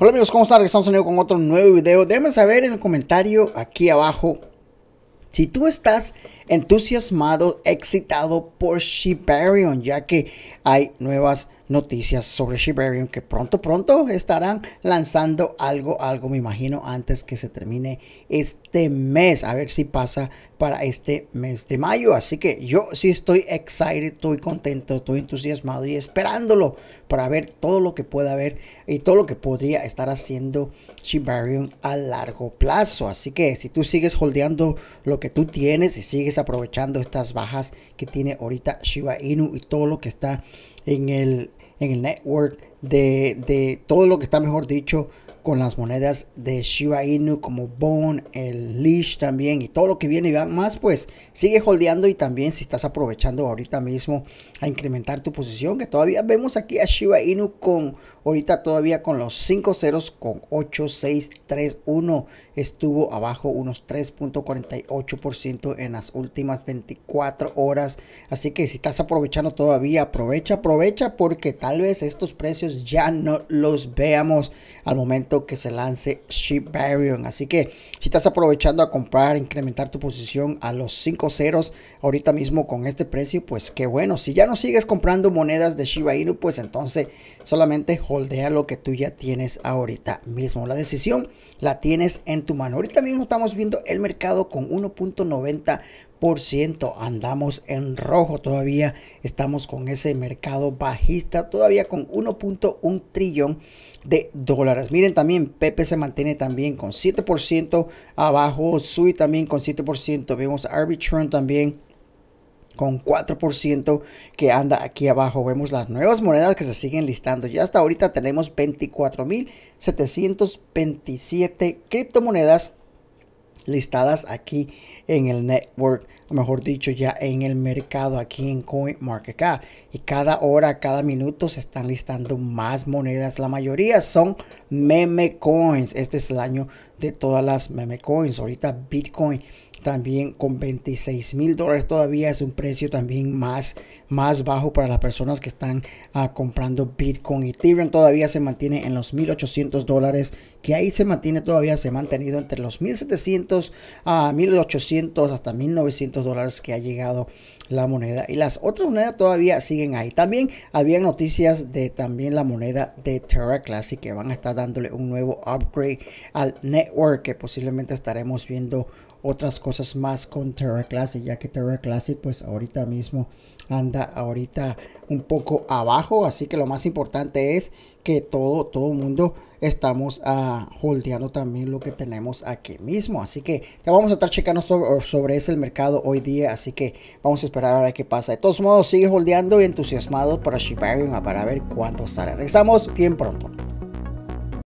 Hola amigos, ¿cómo están? Regresamos estamos con otro nuevo video. Déjame saber en el comentario aquí abajo si tú estás entusiasmado, excitado por Shibarion, ya que hay nuevas noticias sobre Shibarium que pronto, pronto estarán lanzando algo, algo me imagino antes que se termine este mes. A ver si pasa para este mes de mayo. Así que yo sí estoy excited, estoy contento, estoy entusiasmado y esperándolo para ver todo lo que pueda haber y todo lo que podría estar haciendo Shibarium a largo plazo. Así que si tú sigues holdeando lo que tú tienes y sigues aprovechando estas bajas que tiene ahorita Shiba Inu y todo lo que está en el en el network, de, de todo lo que está, mejor dicho, con las monedas de Shiba Inu como Bon, el Leash también y todo lo que viene y va más, pues sigue holdeando y también si estás aprovechando ahorita mismo a incrementar tu posición, que todavía vemos aquí a Shiba Inu con ahorita todavía con los 5 ceros con 8631 estuvo abajo unos 3.48% en las últimas 24 horas, así que si estás aprovechando todavía, aprovecha, aprovecha porque tal vez estos precios ya no los veamos al momento que se lance Shibarion. Así que si estás aprovechando a comprar, incrementar tu posición a los 5 ceros ahorita mismo con este precio, pues qué bueno. Si ya no sigues comprando monedas de Shiba Inu, pues entonces solamente holdea lo que tú ya tienes ahorita mismo. La decisión la tienes en tu mano. Ahorita mismo estamos viendo el mercado con 1.90 Andamos en rojo todavía. Estamos con ese mercado bajista todavía con 1.1 trillón de dólares. Miren también, Pepe se mantiene también con 7% abajo. Sui también con 7%. Vemos Arbitron también con 4% que anda aquí abajo. Vemos las nuevas monedas que se siguen listando. Ya hasta ahorita tenemos 24.727 criptomonedas listadas aquí en el network, o mejor dicho, ya en el mercado aquí en CoinMarketCap. Y cada hora, cada minuto se están listando más monedas. La mayoría son meme coins. Este es el año de todas las meme coins. Ahorita Bitcoin también con 26 mil dólares todavía es un precio también más, más bajo para las personas que están ah, comprando Bitcoin. y Ethereum todavía se mantiene en los 1800 dólares, que ahí se mantiene todavía, se ha mantenido entre los 1700 a 1800 hasta 1900 dólares que ha llegado la moneda y las otras monedas todavía siguen ahí. También había noticias de también la moneda de Terra Classic que van a estar dándole un nuevo upgrade al network que posiblemente estaremos viendo otras cosas más con Terra Classic, ya que Terra Classic pues ahorita mismo anda ahorita un poco abajo, así que lo más importante es que todo todo mundo estamos a ah, holdeando también lo que tenemos aquí mismo, así que ya vamos a estar checando sobre, ese mercado hoy día, así que vamos a esperar a ver qué pasa. De todos modos sigue holdeando y entusiasmado para Shibarium para ver cuánto sale. Regresamos bien pronto.